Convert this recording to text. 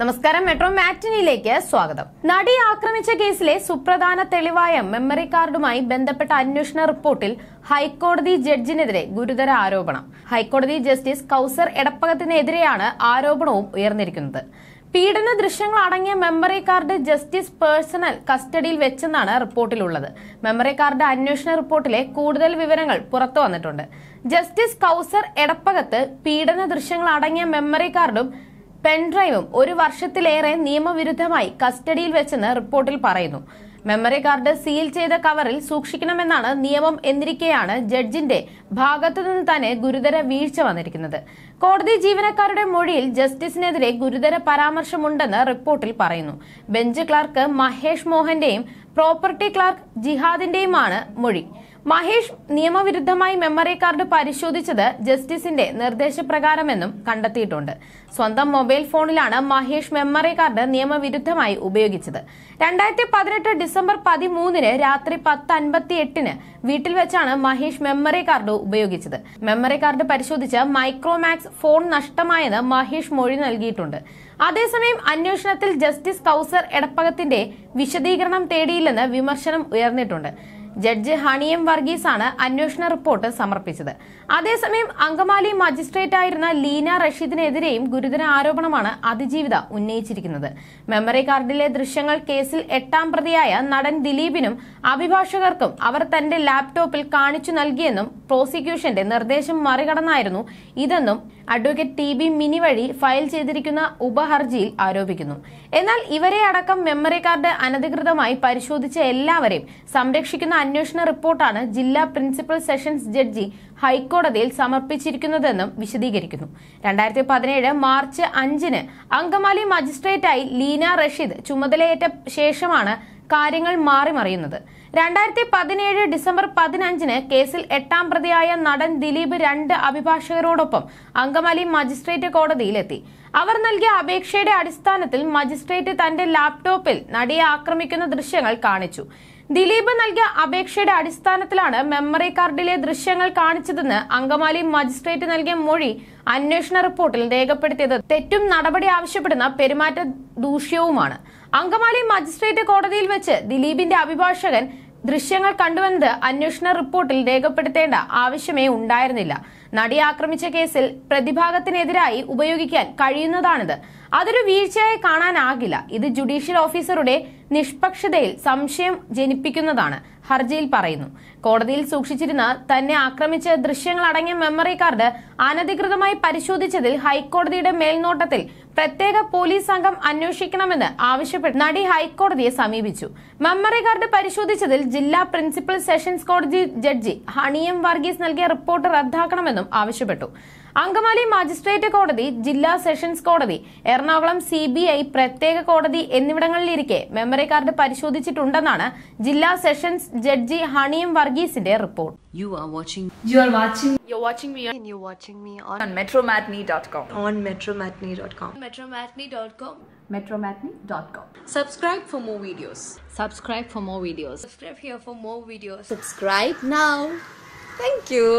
നമസ്കാരം മെട്രോ മാറ്റിനിയിലേക്ക് സ്വാഗതം നടി ആക്രമിച്ച കേസിലെ സുപ്രധാന തെളിവായ മെമ്മറി കാർഡുമായി ബന്ധപ്പെട്ട അന്വേഷണ റിപ്പോർട്ടിൽ ഹൈക്കോടതി ജഡ്ജിനെതിരെ ഗുരുതര ആരോപണം ഹൈക്കോടതി ജസ്റ്റിസ് കൌസർ എടപ്പകത്തിനെതിരെയാണ് ആരോപണവും ഉയർന്നിരിക്കുന്നത് പീഡന ദൃശ്യങ്ങൾ അടങ്ങിയ മെമ്മറി കാർഡ് ജസ്റ്റിസ് പേഴ്സണൽ കസ്റ്റഡിയിൽ വെച്ചെന്നാണ് റിപ്പോർട്ടിലുള്ളത് മെമ്മറി കാർഡ് അന്വേഷണ റിപ്പോർട്ടിലെ കൂടുതൽ വിവരങ്ങൾ പുറത്തു വന്നിട്ടുണ്ട് ജസ്റ്റിസ് കൌസർ എടപ്പകത്ത് പീഡന ദൃശ്യങ്ങൾ അടങ്ങിയ മെമ്മറി കാർഡും പെൻഡ്രൈവും ഒരു വർഷത്തിലേറെ നിയമവിരുദ്ധമായി കസ്റ്റഡിയിൽ വെച്ചെന്ന് റിപ്പോർട്ടിൽ പറയുന്നു മെമ്മറി കാർഡ് സീൽ ചെയ്ത കവറിൽ സൂക്ഷിക്കണമെന്നാണ് നിയമം എന്നിരിക്കെയാണ് ജഡ്ജിന്റെ ഭാഗത്തുനിന്ന് തന്നെ ഗുരുതര വീഴ്ച വന്നിരിക്കുന്നത് കോടതി ജീവനക്കാരുടെ മൊഴിയിൽ ജസ്റ്റിസിനെതിരെ ഗുരുതര പരാമർശമുണ്ടെന്ന് റിപ്പോർട്ടിൽ പറയുന്നു ബെഞ്ച് ക്ലാർക്ക് മഹേഷ് മോഹന്റെയും പ്രോപ്പർട്ടി ക്ലാർക്ക് ജിഹാദിന്റെയുമാണ് മൊഴി മഹേഷ് നിയമവിരുദ്ധമായി മെമ്മറി കാർഡ് പരിശോധിച്ചത് ജസ്റ്റിസിന്റെ നിർദ്ദേശപ്രകാരമെന്നും കണ്ടെത്തിയിട്ടുണ്ട് സ്വന്തം മൊബൈൽ ഫോണിലാണ് മഹേഷ് മെമ്മറി കാർഡ് നിയമവിരുദ്ധമായി ഉപയോഗിച്ചത് രണ്ടായിരത്തി പതിനെട്ട് ഡിസംബർ പതിമൂന്നിന് രാത്രി പത്ത് അൻപത്തി എട്ടിന് വീട്ടിൽ വെച്ചാണ് മഹേഷ് മെമ്മറി കാർഡ് ഉപയോഗിച്ചത് മെമ്മറി കാർഡ് പരിശോധിച്ച് മൈക്രോമാക്സ് ഫോൺ നഷ്ടമായെന്ന് മഹേഷ് മൊഴി നൽകിയിട്ടുണ്ട് അതേസമയം അന്വേഷണത്തിൽ ജസ്റ്റിസ് കൌസർ എടപ്പകത്തിന്റെ വിശദീകരണം തേടിയില്ലെന്ന് വിമർശനം ഉയർന്നിട്ടുണ്ട് ജഡ്ജ് വർഗീസ് വർഗീസാണ് അന്വേഷണ റിപ്പോർട്ട് സമർപ്പിച്ചത് അതേസമയം അങ്കമാലി മജിസ്ട്രേറ്റ് ആയിരുന്ന ലീന റഷീദിനെതിരെയും ഗുരുതര ആരോപണമാണ് അതിജീവിത ഉന്നയിച്ചിരിക്കുന്നത് മെമ്മറി കാർഡിലെ ദൃശ്യങ്ങൾ കേസിൽ എട്ടാം പ്രതിയായ നടൻ ദിലീപിനും അഭിഭാഷകർക്കും അവർ തന്റെ ലാപ്ടോപ്പിൽ കാണിച്ചു നൽകിയെന്നും പ്രോസിക്യൂഷന്റെ നിർദ്ദേശം മറികടന്നായിരുന്നു ഇതെന്നും അഡ്വക്കേറ്റ് ടി ബി മിനി വഴി ഫയൽ ചെയ്തിരിക്കുന്ന ഉപഹർജിയിൽ ആരോപിക്കുന്നു എന്നാൽ ഇവരെ അടക്കം മെമ്മറി കാർഡ് അനധികൃതമായി പരിശോധിച്ച എല്ലാവരെയും സംരക്ഷിക്കുന്ന അന്വേഷണ റിപ്പോർട്ടാണ് ജില്ലാ പ്രിൻസിപ്പൽ സെഷൻസ് ജഡ്ജി ഹൈക്കോടതിയിൽ സമർപ്പിച്ചിരിക്കുന്നതെന്നും വിശദീകരിക്കുന്നു രണ്ടായിരത്തി പതിനേഴ് മാർച്ച് അഞ്ചിന് അങ്കമാലി മജിസ്ട്രേറ്റായി ലീന റഷീദ് ചുമതലയേറ്റ ശേഷമാണ് കാര്യങ്ങൾ മാറിമറിയുന്നത് രണ്ടായിരത്തി പതിനേഴ് ഡിസംബർ പതിനഞ്ചിന് കേസിൽ എട്ടാം പ്രതിയായ നടൻ ദിലീപ് രണ്ട് അഭിഭാഷകരോടൊപ്പം അങ്കമാലി മജിസ്ട്രേറ്റ് കോടതിയിലെത്തി അവർ നൽകിയ അപേക്ഷയുടെ അടിസ്ഥാനത്തിൽ മജിസ്ട്രേറ്റ് തന്റെ ലാപ്ടോപ്പിൽ നടിയെ ആക്രമിക്കുന്ന ദൃശ്യങ്ങൾ കാണിച്ചു ദിലീപ് നൽകിയ അപേക്ഷയുടെ അടിസ്ഥാനത്തിലാണ് മെമ്മറി കാർഡിലെ ദൃശ്യങ്ങൾ കാണിച്ചതെന്ന് അങ്കമാലി മജിസ്ട്രേറ്റ് നൽകിയ മൊഴി അന്വേഷണ റിപ്പോർട്ടിൽ രേഖപ്പെടുത്തിയത് തെറ്റും നടപടി ആവശ്യപ്പെടുന്ന പെരുമാറ്റ ദൂഷ്യവുമാണ് അങ്കമാലി മജിസ്ട്രേറ്റ് കോടതിയിൽ വെച്ച് ദിലീപിന്റെ അഭിഭാഷകൻ ദൃശ്യങ്ങൾ കണ്ടുവന്നത് അന്വേഷണ റിപ്പോർട്ടിൽ രേഖപ്പെടുത്തേണ്ട ആവശ്യമേ ഉണ്ടായിരുന്നില്ല നടി ആക്രമിച്ച കേസിൽ പ്രതിഭാഗത്തിനെതിരായി ഉപയോഗിക്കാൻ കഴിയുന്നതാണിത് അതൊരു വീഴ്ചയായി കാണാനാകില്ല ഇത് ജുഡീഷ്യൽ ഓഫീസറുടെ നിഷ്പക്ഷതയിൽ സംശയം ജനിപ്പിക്കുന്നതാണ് ഹർജിയിൽ പറയുന്നു കോടതിയിൽ സൂക്ഷിച്ചിരുന്ന തന്നെ ആക്രമിച്ച ദൃശ്യങ്ങളടങ്ങിയ മെമ്മറി കാർഡ് അനധികൃതമായി പരിശോധിച്ചതിൽ ഹൈക്കോടതിയുടെ മേൽനോട്ടത്തിൽ പ്രത്യേക പോലീസ് സംഘം അന്വേഷിക്കണമെന്ന് ആവശ്യപ്പെട്ട് നടി ഹൈക്കോടതിയെ സമീപിച്ചു മെമ്മറി കാർഡ് പരിശോധിച്ചതിൽ ജില്ലാ പ്രിൻസിപ്പൽ സെഷൻസ് കോടതി ജഡ്ജി ഹണിയം വർഗീസ് നൽകിയ റിപ്പോർട്ട് റദ്ദാക്കണമെന്നും ആവശ്യപ്പെട്ടു അങ്കമാലി മജിസ്ട്രേറ്റ് കോടതി ജില്ലാ സെഷൻസ് കോടതി എറണാകുളം സി ബി ഐ പ്രത്യേക കോടതി എന്നിവിടങ്ങളിലിരിക്കെ മെമ്മറി കാർഡ് പരിശോധിച്ചിട്ടുണ്ടെന്നാണ് ജില്ലാ സെഷൻസ് ജഡ്ജി ഹണിയും വർഗീസിന്റെ report You are watching. You are watching. You're watching me. And you're watching me on, on metromatney.com. On metromatney.com. Metromatney.com. Metromatney.com. Subscribe for more videos. Subscribe for more videos. Subscribe here for more videos. Subscribe now. Thank you.